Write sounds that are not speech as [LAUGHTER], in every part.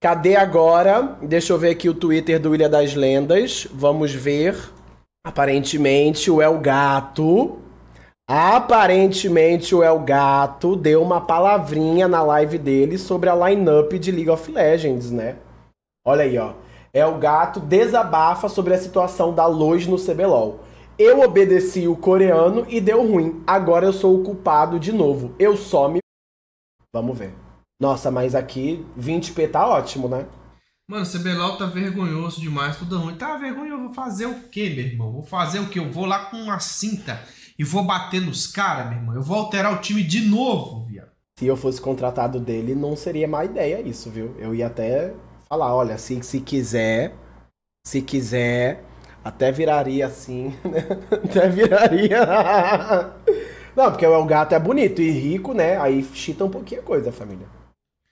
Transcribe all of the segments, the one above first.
Cadê agora? Deixa eu ver aqui o Twitter do Ilha das Lendas. Vamos ver. Aparentemente o El Gato. Aparentemente o El Gato deu uma palavrinha na live dele sobre a lineup de League of Legends, né? Olha aí, ó. El Gato desabafa sobre a situação da luz no CBLOL. Eu obedeci o coreano e deu ruim. Agora eu sou o culpado de novo. Eu só me. Vamos ver. Nossa, mas aqui 20p tá ótimo, né? Mano, CBLOL tá vergonhoso demais, tudo ruim. Tá vergonhoso, vou fazer o quê, meu irmão? Vou fazer o quê? Eu vou lá com uma cinta e vou bater nos caras, meu irmão. Eu vou alterar o time de novo, viado. Se eu fosse contratado dele, não seria má ideia isso, viu? Eu ia até falar, olha, se, se quiser, se quiser, até viraria assim, né? [LAUGHS] Até viraria. [LAUGHS] não, porque o gato é bonito e rico, né? Aí chita um pouquinho a coisa, família.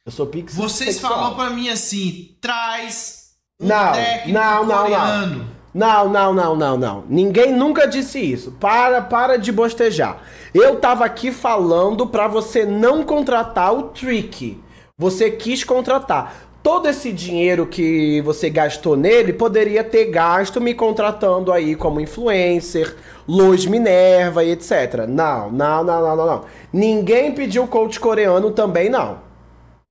Eu sou pix Vocês falam pra mim assim, traz um não, técnico não, não, coreano. Não. Não, não, não, não, não. Ninguém nunca disse isso. Para, para de bostejar. Eu tava aqui falando para você não contratar o Trick. Você quis contratar. Todo esse dinheiro que você gastou nele poderia ter gasto me contratando aí como influencer, Luz Minerva e etc. Não, não, não, não, não, não. Ninguém pediu coach coreano também não.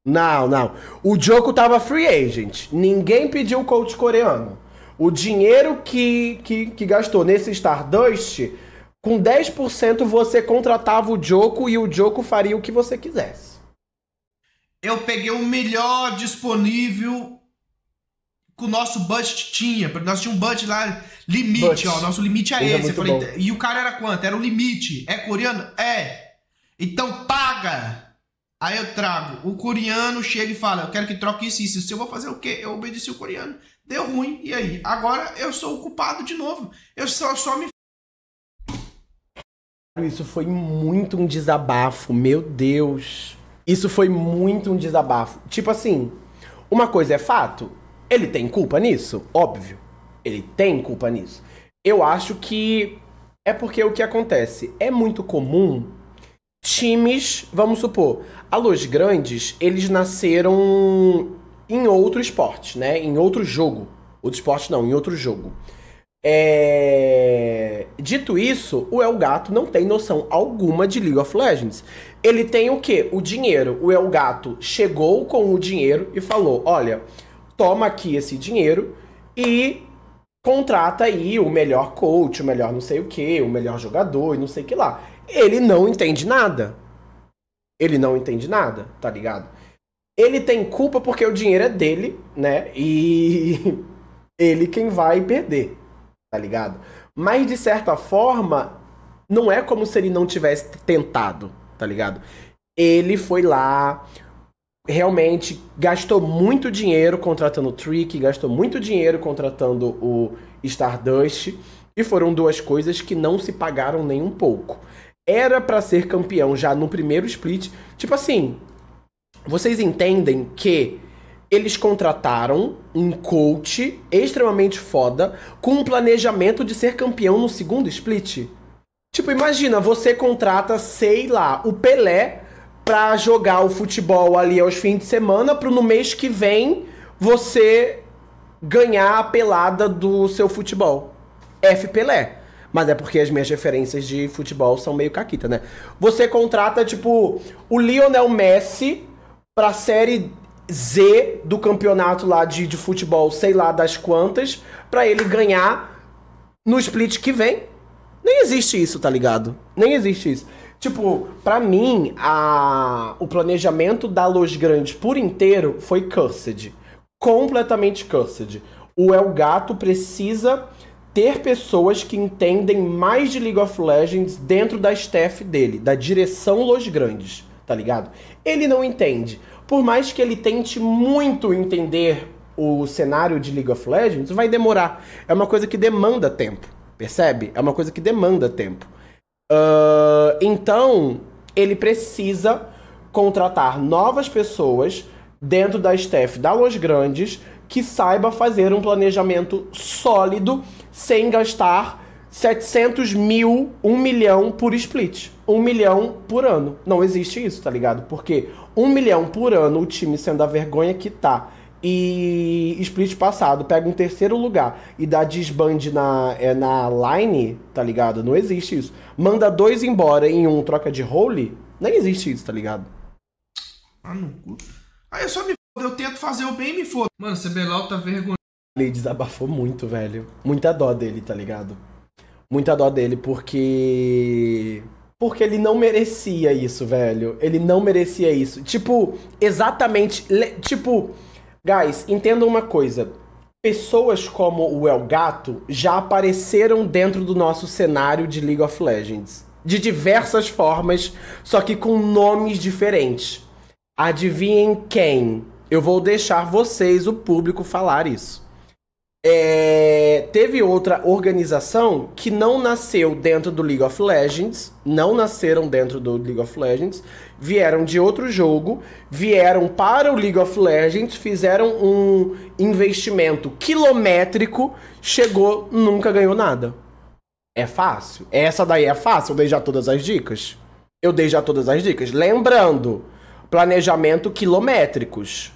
Não, não. O Joko tava free agent. Ninguém pediu o coach coreano. O dinheiro que, que, que gastou nesse Stardust, com 10% você contratava o Joko e o Joko faria o que você quisesse. Eu peguei o melhor disponível que o nosso budget tinha. Porque nós tínhamos um budget lá, limite, budget. ó. Nosso limite é, é esse. falei, e o cara era quanto? Era o limite. É coreano? É. Então paga! Aí eu trago, o coreano chega e fala, eu quero que troque isso e isso. Se eu vou fazer o quê? Eu obedeci o coreano. Deu ruim, e aí? Agora eu sou o culpado de novo. Eu só, só me... Isso foi muito um desabafo, meu Deus. Isso foi muito um desabafo. Tipo assim, uma coisa é fato, ele tem culpa nisso? Óbvio. Ele tem culpa nisso. Eu acho que é porque o que acontece é muito comum times, vamos supor, a Los Grandes, eles nasceram em outro esporte, né? Em outro jogo. Outro esporte não, em outro jogo. É... Dito isso, o El Gato não tem noção alguma de League of Legends. Ele tem o quê? O dinheiro. O El Gato chegou com o dinheiro e falou: olha, toma aqui esse dinheiro e contrata aí o melhor coach, o melhor não sei o que, o melhor jogador e não sei o que lá ele não entende nada. Ele não entende nada, tá ligado? Ele tem culpa porque o dinheiro é dele, né? E [LAUGHS] ele quem vai perder, tá ligado? Mas de certa forma, não é como se ele não tivesse tentado, tá ligado? Ele foi lá, realmente gastou muito dinheiro contratando o Trick, gastou muito dinheiro contratando o Stardust, e foram duas coisas que não se pagaram nem um pouco era para ser campeão já no primeiro split. Tipo assim, vocês entendem que eles contrataram um coach extremamente foda com um planejamento de ser campeão no segundo split? Tipo, imagina, você contrata, sei lá, o Pelé pra jogar o futebol ali aos fins de semana, pro no mês que vem você ganhar a pelada do seu futebol. F Pelé. Mas é porque as minhas referências de futebol são meio caquita, né? Você contrata, tipo, o Lionel Messi pra série Z do campeonato lá de, de futebol, sei lá das quantas, pra ele ganhar no split que vem. Nem existe isso, tá ligado? Nem existe isso. Tipo, pra mim, a... o planejamento da Los Grandes por inteiro foi cursed. Completamente cursed. O El Gato precisa ter pessoas que entendem mais de League of Legends dentro da staff dele, da direção Los Grandes, tá ligado? Ele não entende. Por mais que ele tente muito entender o cenário de League of Legends, vai demorar. É uma coisa que demanda tempo, percebe? É uma coisa que demanda tempo. Uh, então, ele precisa contratar novas pessoas dentro da staff da Los Grandes que saiba fazer um planejamento sólido sem gastar 700 mil, 1 milhão por split. 1 milhão por ano. Não existe isso, tá ligado? Porque 1 milhão por ano, o time sendo a vergonha que tá. E split passado, pega um terceiro lugar e dá desband na, é, na line, tá ligado? Não existe isso. Manda dois embora em um troca de role, nem existe isso, tá ligado? Ah, não Aí eu é só me foda, eu tento fazer o bem e me foda. Mano, CBLOL tá vergonha ele desabafou muito, velho. Muita dó dele, tá ligado? Muita dó dele, porque. Porque ele não merecia isso, velho. Ele não merecia isso. Tipo, exatamente. Tipo, guys, entendam uma coisa. Pessoas como o El Gato já apareceram dentro do nosso cenário de League of Legends. De diversas formas, só que com nomes diferentes. Adivinhem quem? Eu vou deixar vocês, o público, falar isso. É, teve outra organização que não nasceu dentro do League of Legends, não nasceram dentro do League of Legends, vieram de outro jogo, vieram para o League of Legends, fizeram um investimento quilométrico, chegou, nunca ganhou nada. É fácil. Essa daí é fácil, eu dei já todas as dicas. Eu dei já todas as dicas. Lembrando, planejamento quilométricos.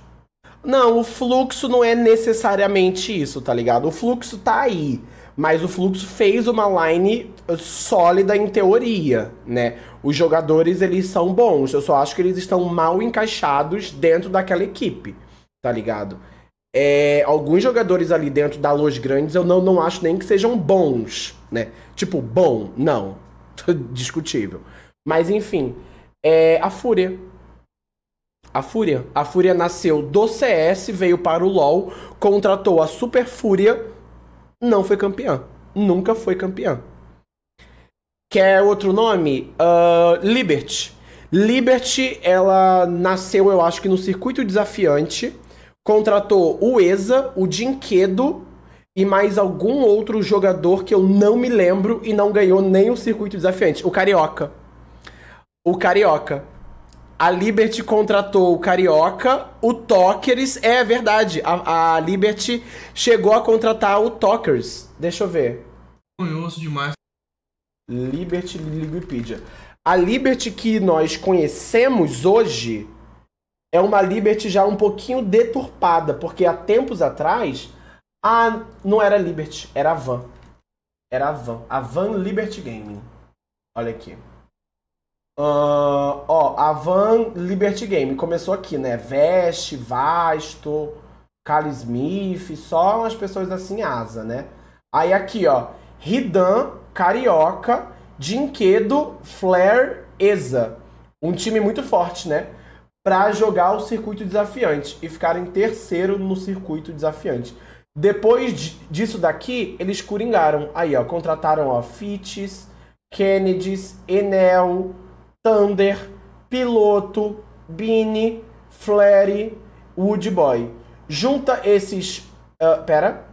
Não, o fluxo não é necessariamente isso, tá ligado? O fluxo tá aí. Mas o fluxo fez uma line sólida em teoria, né? Os jogadores, eles são bons. Eu só acho que eles estão mal encaixados dentro daquela equipe, tá ligado? É, alguns jogadores ali dentro da Los Grandes eu não, não acho nem que sejam bons, né? Tipo, bom, não. [LAUGHS] Discutível. Mas enfim, é a Fúria a Fúria. A Fúria nasceu do CS, veio para o LoL, contratou a Super Fúria, não foi campeã. Nunca foi campeã. Quer outro nome? Uh, Liberty. Liberty, ela nasceu, eu acho que no circuito desafiante. Contratou o Eza, o Dinquedo e mais algum outro jogador que eu não me lembro e não ganhou nem o circuito desafiante. O Carioca. O Carioca. A Liberty contratou o Carioca, o Tokers. É verdade, a, a Liberty chegou a contratar o Tokers. Deixa eu ver. Curioso demais. Liberty Wikipedia. A Liberty que nós conhecemos hoje é uma Liberty já um pouquinho deturpada, porque há tempos atrás a não era Liberty, era a Van. Era a Van, a Van Liberty Gaming. Olha aqui. Uh, ó, a Van Liberty Game começou aqui, né? Veste, Vasto, Cali Smith, só umas pessoas assim, asa, né? Aí aqui, ó, Ridan, Carioca, Dinquedo, Flair, Eza. Um time muito forte, né? Pra jogar o circuito desafiante e ficar em terceiro no circuito desafiante. Depois disso daqui, eles coringaram. Aí, ó, contrataram, ó, Fites, Kennedys, Enel, Thunder, Piloto, Bini, Flare, Woodboy. Junta esses. Uh, pera.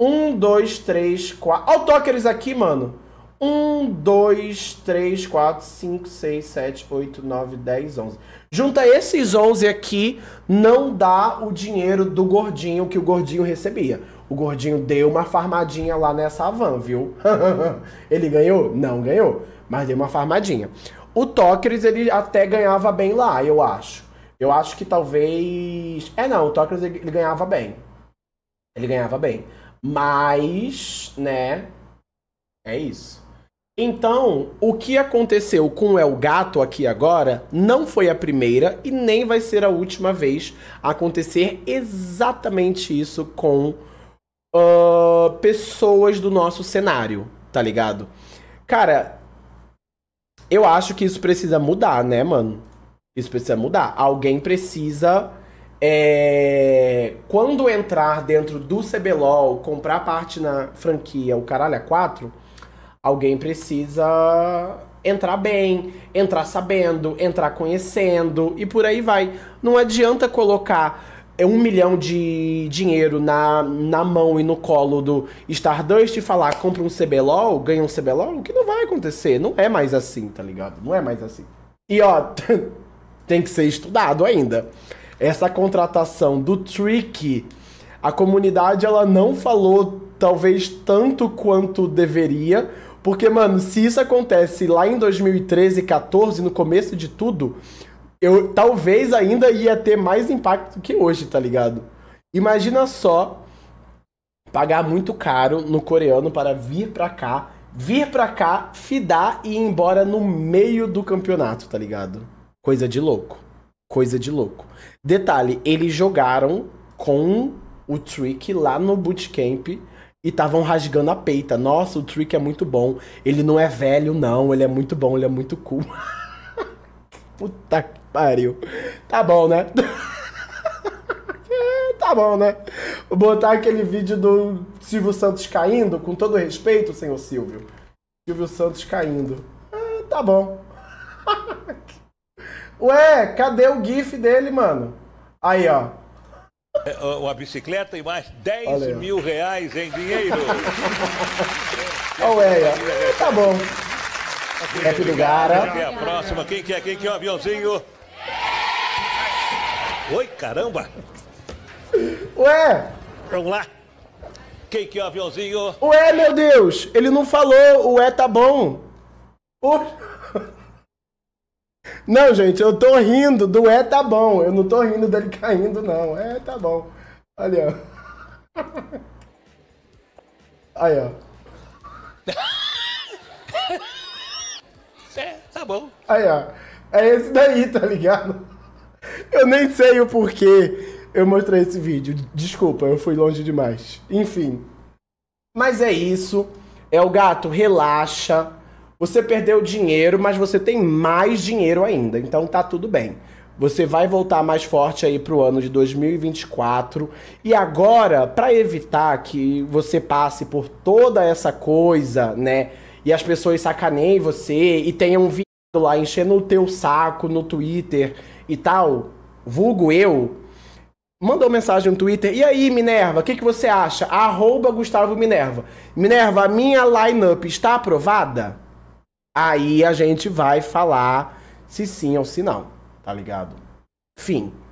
Um, dois, três, quatro. Olha o Tokers aqui, mano. Um, dois, três, quatro, cinco, seis, sete, oito, nove, dez, onze. Junta esses onze aqui, não dá o dinheiro do gordinho que o gordinho recebia. O gordinho deu uma farmadinha lá nessa van, viu? [LAUGHS] Ele ganhou? Não ganhou mas deu uma farmadinha. O Tóqueres, ele até ganhava bem lá, eu acho. Eu acho que talvez. É, não, o Tóqueres ele, ele ganhava bem. Ele ganhava bem. Mas, né? É isso. Então, o que aconteceu com o El Gato aqui agora não foi a primeira e nem vai ser a última vez acontecer exatamente isso com uh, pessoas do nosso cenário, tá ligado? Cara, eu acho que isso precisa mudar, né, mano? Isso precisa mudar. Alguém precisa. É... Quando entrar dentro do CBLOL, comprar parte na franquia, o caralho é 4, alguém precisa entrar bem, entrar sabendo, entrar conhecendo e por aí vai. Não adianta colocar é um milhão de dinheiro na, na mão e no colo do Stardust e falar compra um CBLOL, ganha um CBLOL, o que não vai acontecer. Não é mais assim, tá ligado? Não é mais assim. E ó, [LAUGHS] tem que ser estudado ainda. Essa contratação do Trick, a comunidade ela não falou talvez tanto quanto deveria, porque mano, se isso acontece lá em 2013, 14, no começo de tudo, eu talvez ainda ia ter mais impacto que hoje, tá ligado? Imagina só pagar muito caro no coreano para vir pra cá, vir pra cá, fidar e ir embora no meio do campeonato, tá ligado? Coisa de louco. Coisa de louco. Detalhe, eles jogaram com o Trick lá no bootcamp e estavam rasgando a peita. Nossa, o Trick é muito bom. Ele não é velho, não. Ele é muito bom, ele é muito cool. [LAUGHS] Puta que pariu. Tá bom, né? [LAUGHS] tá bom, né? Botar aquele vídeo do Silvio Santos caindo, com todo respeito, senhor Silvio. Silvio Santos caindo. Ah, tá bom. [LAUGHS] Ué, cadê o GIF dele, mano? Aí, ó. É, uma bicicleta e mais 10 Olha. mil reais em dinheiro. Ué, ó. Tá bom. Rap do Gara. Até a próxima. Quem quer? Quem quer um aviãozinho? Oi, caramba! Ué! Vamos lá! Quem que é o aviãozinho? Ué, meu Deus! Ele não falou, ué, tá bom! O... Não, gente, eu tô rindo do é tá bom. Eu não tô rindo dele caindo, não. É, tá bom. Olha, ó. Aí, ó. [LAUGHS] É, tá bom. Aí, ó. É esse daí, tá ligado? Eu nem sei o porquê eu mostrei esse vídeo. Desculpa, eu fui longe demais. Enfim. Mas é isso. É o gato, relaxa. Você perdeu dinheiro, mas você tem mais dinheiro ainda. Então tá tudo bem. Você vai voltar mais forte aí pro ano de 2024. E agora, para evitar que você passe por toda essa coisa, né? E as pessoas sacaneiem você e tenham um vídeo lá enchendo o teu saco no Twitter e tal, vulgo eu, mandou mensagem no Twitter. E aí, Minerva, o que, que você acha? Arroba Gustavo Minerva. Minerva, a minha lineup está aprovada? Aí a gente vai falar se sim ou se não, tá ligado? Fim.